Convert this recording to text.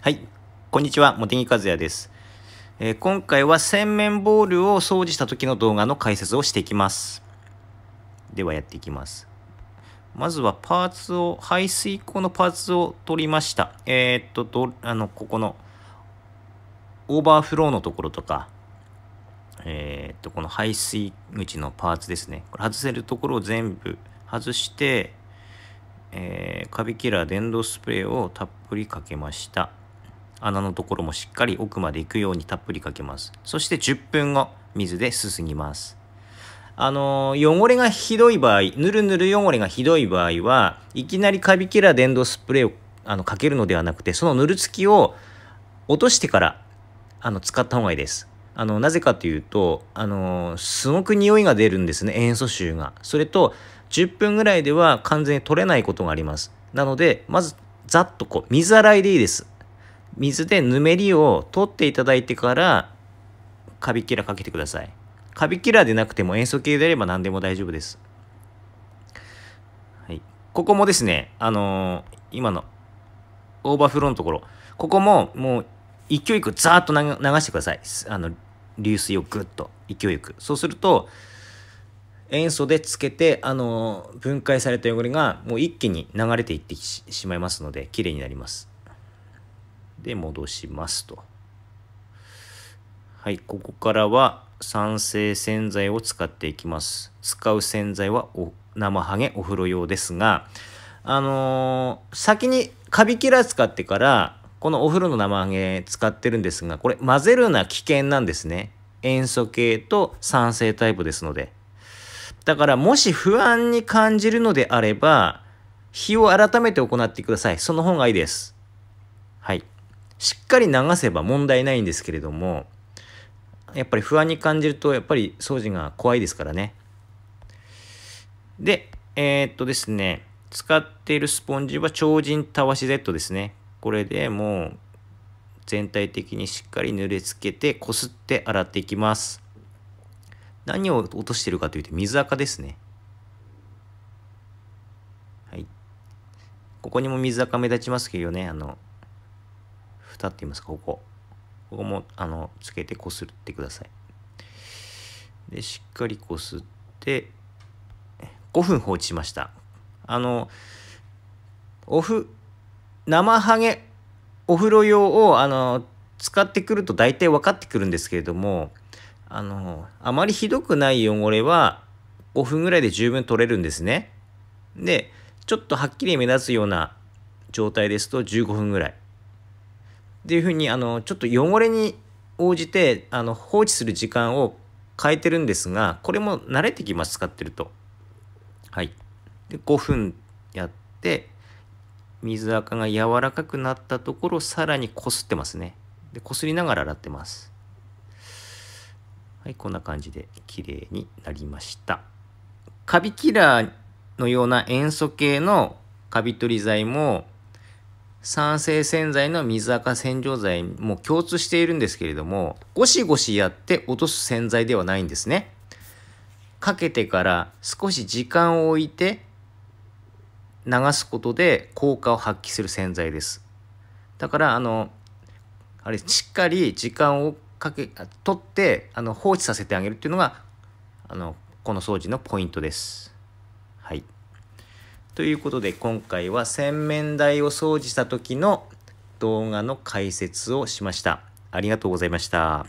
はい、こんにちは、茂木和也です、えー、今回は洗面ボールを掃除した時の動画の解説をしていきます。ではやっていきます。まずはパーツを、排水口のパーツを取りました。えー、っと、どあの、ここのオーバーフローのところとか、えー、っと、この排水口のパーツですね。これ外せるところを全部外して、えー、カビキラー電動スプレーをたっぷりかけました。穴のところもしっかり奥まで行くようにたっぷりかけます。そして10分後、水ですすぎます。あのー、汚れがひどい場合、ぬるぬる汚れがひどい場合は、いきなりカビキラー電動スプレーをあのかけるのではなくて、そのぬるつきを落としてからあの使った方がいいです。あの、なぜかというと、あのー、すごく匂いが出るんですね、塩素臭が。それと、10分ぐらいでは完全に取れないことがあります。なので、まず、ざっとこう、水洗いでいいです。水でぬめりを取っていただいてからカビキラーかけてくださいカビキラーでなくても塩素系であれば何でも大丈夫です、はい、ここもですねあのー、今のオーバーフローのところここももう勢いよくザーッと流してくださいあの流水をぐっと勢いよくそうすると塩素でつけて、あのー、分解された汚れがもう一気に流れていってしまいますので綺麗になりますで、戻しますと。はい、ここからは酸性洗剤を使っていきます。使う洗剤はお生ハゲお風呂用ですが、あのー、先にカビキラー使ってから、このお風呂の生ハゲ使ってるんですが、これ混ぜるのは危険なんですね。塩素系と酸性タイプですので。だからもし不安に感じるのであれば、日を改めて行ってください。その方がいいです。はい。しっかり流せば問題ないんですけれども、やっぱり不安に感じると、やっぱり掃除が怖いですからね。で、えー、っとですね、使っているスポンジは超人たわし Z ですね。これでもう全体的にしっかり濡れつけて、こすって洗っていきます。何を落としてるかというと水垢ですね。はい。ここにも水垢目立ちますけどね、あの、蓋って言いますか、ここ。ここも、あの、つけてこすってください。で、しっかりこすって、5分放置しました。あの、オフ、生ハゲ、お風呂用を、あの、使ってくると大体分かってくるんですけれども、あの、あまりひどくない汚れは5分ぐらいで十分取れるんですね。で、ちょっとはっきり目立つような状態ですと15分ぐらい。っていうふうに、あの、ちょっと汚れに応じて、あの、放置する時間を変えてるんですが、これも慣れてきます、使ってると。はい。で、5分やって、水垢が柔らかくなったところをさらにこすってますね。で、こすりながら洗ってます。はい、こんな感じで綺麗になりました。カビキラーのような塩素系のカビ取り剤も酸性洗剤の水垢洗浄剤も共通しているんですけれども、ゴシゴシやって落とす洗剤ではないんですね。かけてから少し時間を置いて流すことで効果を発揮する洗剤です。だから、あの、あれ、しっかり時間をかけ、取って、あの、放置させてあげるっていうのが、あの、この掃除のポイントです。はい。ということで今回は洗面台を掃除した時の動画の解説をしました。ありがとうございました。